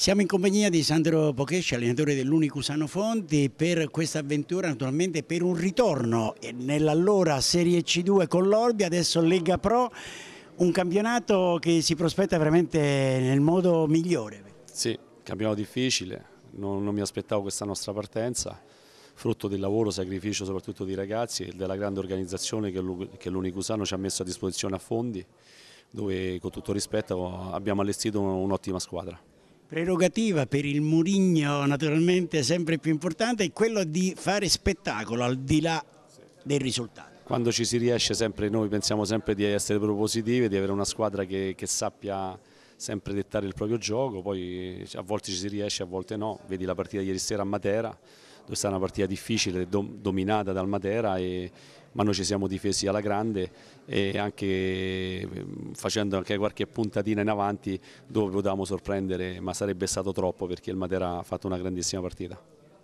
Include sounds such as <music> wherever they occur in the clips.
Siamo in compagnia di Sandro Pochesci, allenatore dell'Unicusano Fonti, per questa avventura naturalmente per un ritorno nell'allora Serie C2 con l'Orbi, adesso Lega Pro, un campionato che si prospetta veramente nel modo migliore. Sì, campionato difficile, non, non mi aspettavo questa nostra partenza, frutto del lavoro, sacrificio soprattutto dei ragazzi e della grande organizzazione che l'Unicusano ci ha messo a disposizione a fondi, dove con tutto rispetto abbiamo allestito un'ottima squadra. Prerogativa per il Murigno naturalmente sempre più importante è quello di fare spettacolo al di là del risultato. Quando ci si riesce sempre noi pensiamo sempre di essere propositivi, di avere una squadra che, che sappia sempre dettare il proprio gioco, poi a volte ci si riesce, a volte no, vedi la partita ieri sera a Matera, dove è stata una partita difficile, dominata dal Matera e, ma noi ci siamo difesi alla grande e anche mm, facendo anche qualche puntatina in avanti dove potevamo sorprendere, ma sarebbe stato troppo perché il Matera ha fatto una grandissima partita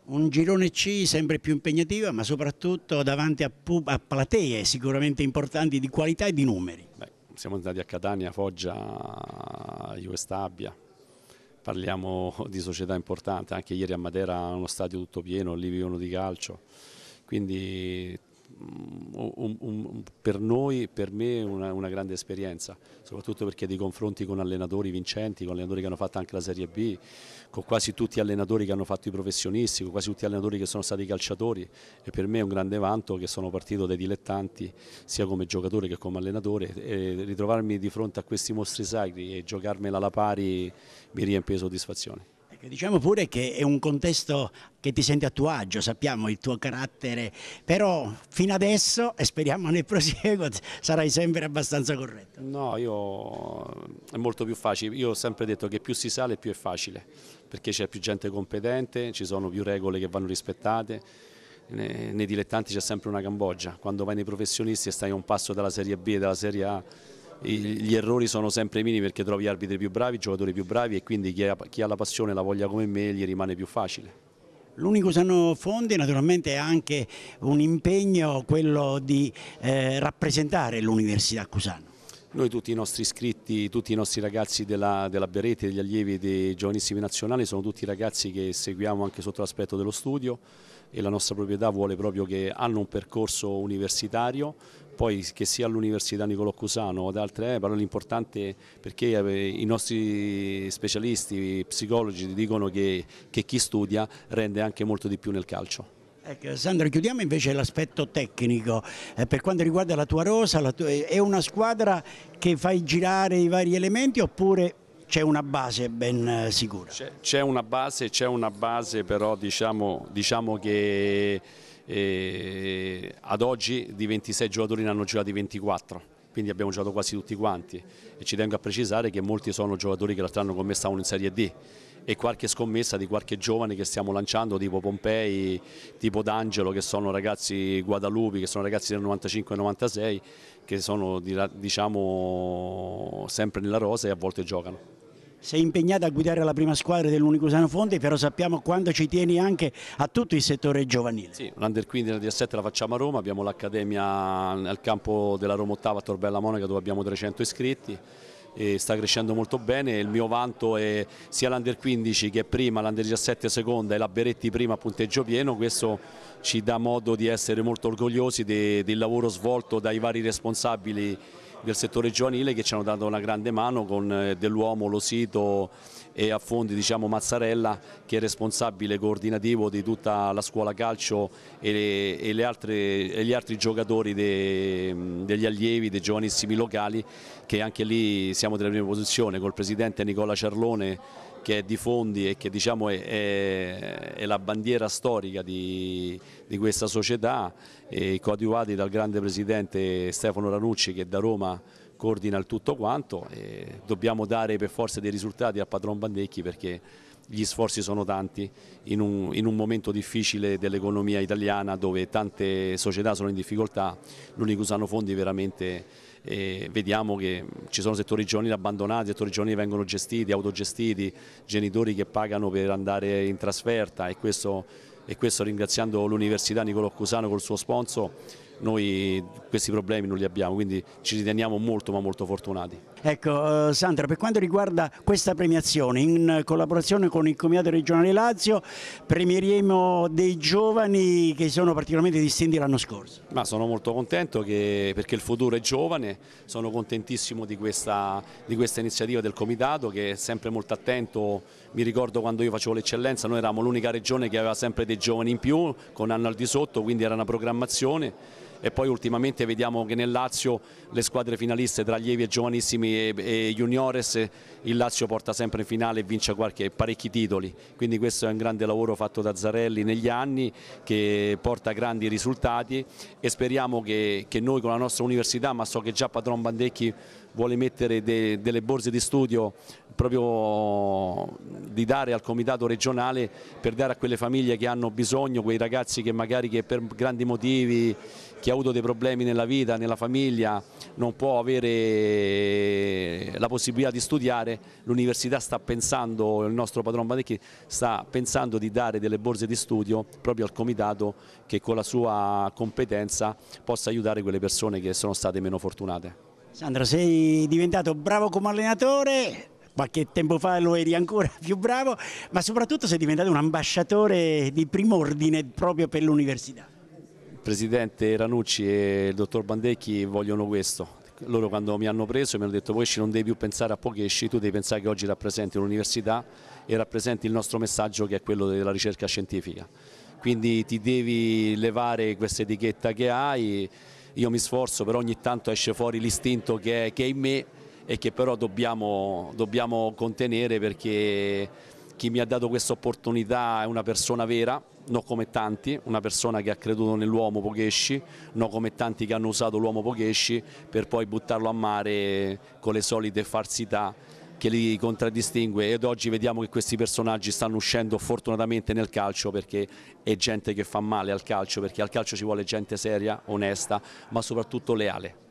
un girone C sempre più impegnativa ma soprattutto davanti a, a, platee sicuramente importanti di qualità e di numeri. Beh, siamo andati a Catania, Foggia, Juve parliamo <laughs> di società importanti, anche ieri a Matera uno stadio tutto pieno, lì vivono di calcio, quindi un, un, per noi, per me, una, una, grande esperienza, soprattutto perché di confronti con allenatori vincenti, con allenatori che hanno fatto anche la Serie B, con quasi tutti gli allenatori che hanno fatto i professionisti, con quasi tutti gli allenatori che sono stati calciatori e per me è un grande vanto che sono partito dai dilettanti sia come giocatore che come allenatore e ritrovarmi di fronte a questi mostri sacri e giocarmela alla pari mi riempie soddisfazione. Diciamo pure che è un contesto che ti senti a tuo agio, sappiamo il tuo carattere, però fino adesso e speriamo nel prosieguo <laughs> sarai sempre abbastanza corretto. No, io è molto più facile, io ho sempre detto che più si sale più è facile, perché c'è più gente competente, ci sono più regole che vanno rispettate, nei dilettanti c'è sempre una Cambogia, quando vai nei professionisti e stai a un passo dalla Serie B e dalla Serie A gli errori sono sempre minimi perché trovi arbitri più bravi, giocatori più bravi e quindi chi ha, chi ha la passione e la voglia come me gli rimane più facile. L'unico sano fondi naturalmente è anche un impegno quello di eh, rappresentare l'Università Cusano. Noi tutti i nostri iscritti, tutti i nostri ragazzi della, della Berete, degli allievi dei giovanissimi nazionali sono tutti ragazzi che seguiamo anche sotto l'aspetto dello studio, e la nostra proprietà vuole proprio che hanno un percorso universitario, poi che sia all'Università Nicolò Cusano o ad altre, eh, però l'importante importante perché eh, i nostri specialisti, i psicologi dicono che, che chi studia rende anche molto di più nel calcio. Ecco, Sandro, chiudiamo invece l'aspetto tecnico. Eh, per quanto riguarda la tua rosa, la tua, è una squadra che fai girare i vari elementi oppure c'è una base ben eh, sicura. C'è una base, c'è una base però diciamo, diciamo che eh, ad oggi di 26 giocatori ne hanno giocati 24 quindi abbiamo giocato quasi tutti quanti e ci tengo a precisare che molti sono giocatori che l'altro anno con me stavano in Serie D e qualche scommessa di qualche giovane che stiamo lanciando tipo Pompei, tipo D'Angelo che sono ragazzi Guadalupi, che sono ragazzi del 95-96 che sono diciamo sempre nella rosa e a volte giocano sei impegnata a guidare la prima squadra dell'Unicusano Fonte, però sappiamo quanto ci tieni anche a tutto il settore giovanile. Sì, l'Under 15 e l'Under 17 la facciamo a Roma, abbiamo l'accademia al campo della Roma Ottava a Torbella Monaca dove abbiamo 300 iscritti sta crescendo molto bene, il mio vanto è sia l'Under 15 che prima, l'Under 17 seconda e la Beretti prima a punteggio pieno, questo ci dà modo di essere molto orgogliosi del lavoro svolto dai vari responsabili del settore giovanile che ci hanno dato una grande mano con eh, Dell'Uomo, Losito e a fondi diciamo, Mazzarella che è responsabile coordinativo di tutta la scuola calcio e, le, e, le altre, e gli altri giocatori de, degli allievi, dei giovanissimi locali che anche lì siamo della prima posizione col presidente Nicola Cerlone che è di fondi e che diciamo, è, è, è, la bandiera storica di, di questa società, e coadiuvati dal grande presidente Stefano Ranucci che da Roma coordina il tutto quanto e dobbiamo dare per forza dei risultati al padron Bandecchi perché gli sforzi sono tanti in un, in un momento difficile dell'economia italiana dove tante società sono in difficoltà, l'unico che usano fondi veramente e vediamo che ci sono settori giovanili abbandonati, settori giovanili vengono gestiti, autogestiti, genitori che pagano per andare in trasferta e questo, e questo ringraziando l'Università Niccolò Cusano col suo sponsor noi questi problemi non li abbiamo, quindi ci riteniamo molto ma molto fortunati. Ecco eh, Sandra, per quanto riguarda questa premiazione, in collaborazione con il Comitato Regionale Lazio premieremo dei giovani che sono particolarmente distinti l'anno scorso. Ma sono molto contento che, perché il futuro è giovane, sono contentissimo di questa, di questa iniziativa del Comitato che è sempre molto attento, mi ricordo quando io facevo l'eccellenza, noi eravamo l'unica regione che aveva sempre dei giovani in più con anno al di sotto, quindi era una programmazione e poi ultimamente vediamo che nel Lazio le squadre finaliste tra allievi e giovanissimi e, e juniores il Lazio porta sempre in finale e vince qualche, parecchi titoli, quindi questo è un grande lavoro fatto da Zarelli negli anni che porta grandi risultati e speriamo che, che noi con la nostra università, ma so che già Patron Bandecchi vuole mettere de, delle borse di studio proprio di dare al comitato regionale per dare a quelle famiglie che hanno bisogno, quei ragazzi che magari che per grandi motivi, chi ha avuto dei problemi nella vita, nella famiglia, non può avere la possibilità di studiare, l'università sta pensando, il nostro padron Badecchi sta pensando di dare delle borse di studio proprio al comitato che con la sua competenza possa aiutare quelle persone che sono state meno fortunate. Sandro, sei diventato bravo come allenatore, qualche tempo fa lo eri ancora <laughs> più bravo, ma soprattutto sei diventato un ambasciatore di prim'ordine proprio per l'università. Il presidente Ranucci e il dottor Bandecchi vogliono questo. Loro quando mi hanno preso mi hanno detto Poesci non devi più pensare a Pochesci, tu devi pensare che oggi rappresenti l'università e rappresenti il nostro messaggio che è quello della ricerca scientifica. Quindi ti devi levare questa etichetta che hai io mi sforzo però ogni tanto esce fuori l'istinto che, che, è in me e che però dobbiamo, dobbiamo contenere perché chi mi ha dato questa opportunità è una persona vera, non come tanti, una persona che ha creduto nell'uomo Pochesci, non come tanti che hanno usato l'uomo Pochesci per poi buttarlo a mare con le solite farsità che li contraddistingue ed oggi vediamo che questi personaggi stanno uscendo fortunatamente nel calcio perché è gente che fa male al calcio, perché al calcio ci vuole gente seria, onesta, ma soprattutto leale.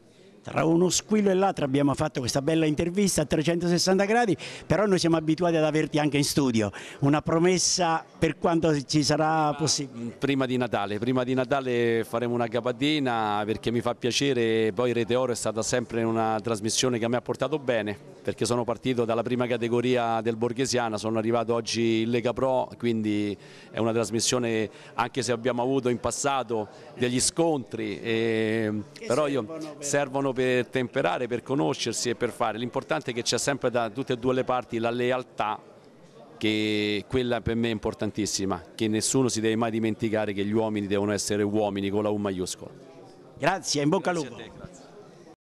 Tra uno squillo e l'altro abbiamo fatto questa bella intervista a 360 gradi, però noi siamo abituati ad averti anche in studio. Una promessa per quanto ci sarà possibile? Prima di Natale, prima di Natale faremo una capatina perché mi fa piacere, poi Rete Oro è stata sempre una trasmissione che mi ha portato bene perché sono partito dalla prima categoria del Borghesiana, sono arrivato oggi in Lega Pro, quindi è una trasmissione anche se abbiamo avuto in passato degli scontri, eh, però servono per... servono per temperare, per conoscersi e per fare. L'importante è che c'è sempre da tutte e due le parti la lealtà che quella per me è importantissima, che nessuno si deve mai dimenticare che gli uomini devono essere uomini con la U maiuscola. Grazie, in bocca al lupo.